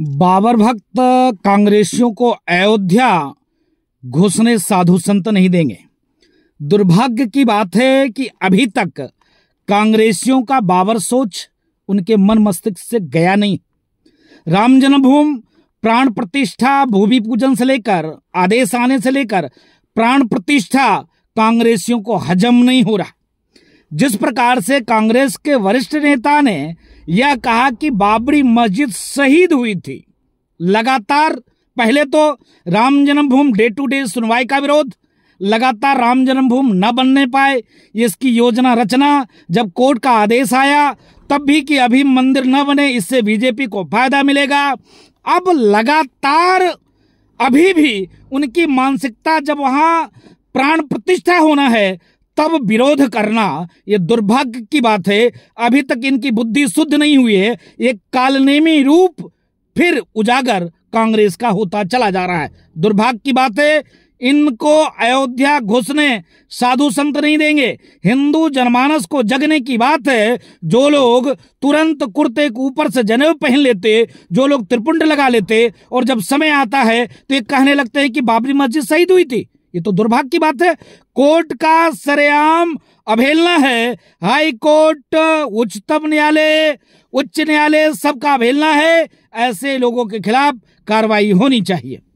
बाबर भक्त कांग्रेसियों को अयोध्या घुसने साधु संत नहीं देंगे दुर्भाग्य की बात है कि अभी तक कांग्रेसियों का बाबर सोच उनके मन मस्तिष्क से गया नहीं राम जन्मभूमि प्राण प्रतिष्ठा भूमि पूजन से लेकर आदेश आने से लेकर प्राण प्रतिष्ठा कांग्रेसियों को हजम नहीं हो रहा जिस प्रकार से कांग्रेस के वरिष्ठ नेता ने यह कहा कि बाबरी मस्जिद शहीद हुई थी लगातार पहले तो राम जन्मभूमि डे टू डे सुनवाई का विरोध लगातार राम जन्मभूमि न बनने पाए इसकी योजना रचना जब कोर्ट का आदेश आया तब भी कि अभी मंदिर न बने इससे बीजेपी को फायदा मिलेगा अब लगातार अभी भी उनकी मानसिकता जब वहां प्राण प्रतिष्ठा होना है तब विरोध करना ये दुर्भाग्य की बात है अभी तक इनकी बुद्धि शुद्ध नहीं हुई है एक कालनेमी रूप फिर उजागर कांग्रेस का होता चला जा रहा है दुर्भाग्य की बात है इनको अयोध्या घुसने साधु संत नहीं देंगे हिंदू जनमानस को जगने की बात है जो लोग तुरंत कुर्ते के ऊपर से जनेब पहन लेते जो लोग त्रिपुंड लगा लेते और जब समय आता है तो ये कहने लगते हैं कि बाबरी मस्जिद शहीद हुई थी ये तो दुर्भाग्य की बात है कोर्ट का सरेआम अवहेलना है हाई कोर्ट उच्चतम न्यायालय उच्च न्यायालय सबका अभेलना है ऐसे लोगों के खिलाफ कार्रवाई होनी चाहिए